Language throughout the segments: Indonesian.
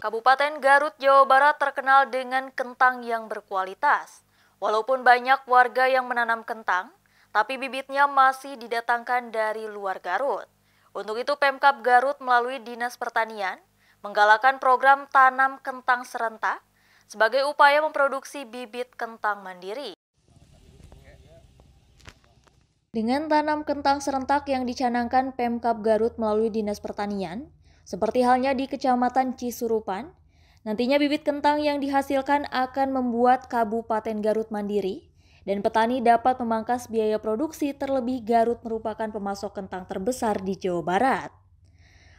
Kabupaten Garut, Jawa Barat terkenal dengan kentang yang berkualitas. Walaupun banyak warga yang menanam kentang, tapi bibitnya masih didatangkan dari luar Garut. Untuk itu Pemkap Garut melalui Dinas Pertanian menggalakkan program tanam kentang serentak sebagai upaya memproduksi bibit kentang mandiri. Dengan tanam kentang serentak yang dicanangkan Pemkap Garut melalui Dinas Pertanian, seperti halnya di Kecamatan Cisurupan, nantinya bibit kentang yang dihasilkan akan membuat Kabupaten Garut mandiri dan petani dapat memangkas biaya produksi terlebih Garut merupakan pemasok kentang terbesar di Jawa Barat.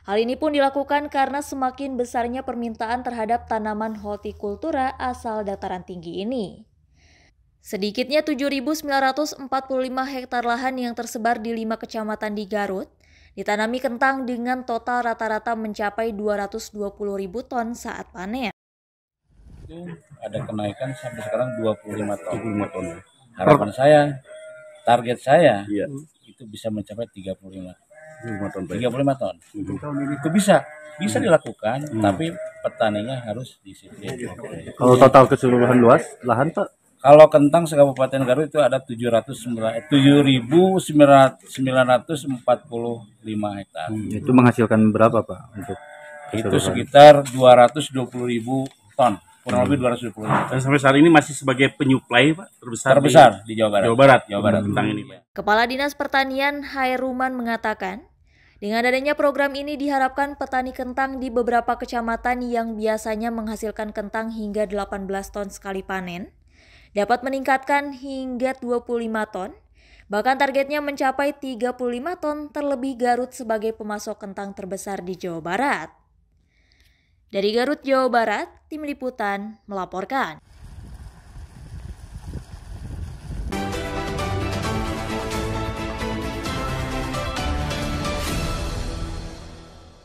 Hal ini pun dilakukan karena semakin besarnya permintaan terhadap tanaman hortikultura asal dataran tinggi ini. Sedikitnya 7.945 hektar lahan yang tersebar di lima kecamatan di Garut Ditanami kentang dengan total rata-rata mencapai 220 ribu ton saat panen. ada kenaikan sampai sekarang 25 ton. 25 ton. Ya. Harapan saya, target saya iya. itu bisa mencapai 35 25 ton. 35 ton. Hmm. Itu bisa, bisa hmm. dilakukan, hmm. tapi petaninya harus disiplin. Kalau total keseluruhan luas lahan Pak kalau kentang se-Kabupaten Garut itu ada 7.945 eh, hektar. Hmm, itu menghasilkan berapa, Pak? Untuk itu sekitar 220.000 ton. Kurang hmm. lebih 220 puluh. Dan sampai saat ini masih sebagai penyuplai Pak terbesar, terbesar di, di Jawa Barat. Jawa Barat, Jawa Barat hmm. tentang ini Pak. Kepala Dinas Pertanian Hairuman mengatakan, dengan adanya program ini diharapkan petani kentang di beberapa kecamatan yang biasanya menghasilkan kentang hingga 18 ton sekali panen dapat meningkatkan hingga 25 ton, bahkan targetnya mencapai 35 ton terlebih Garut sebagai pemasok kentang terbesar di Jawa Barat. Dari Garut, Jawa Barat, Tim Liputan melaporkan.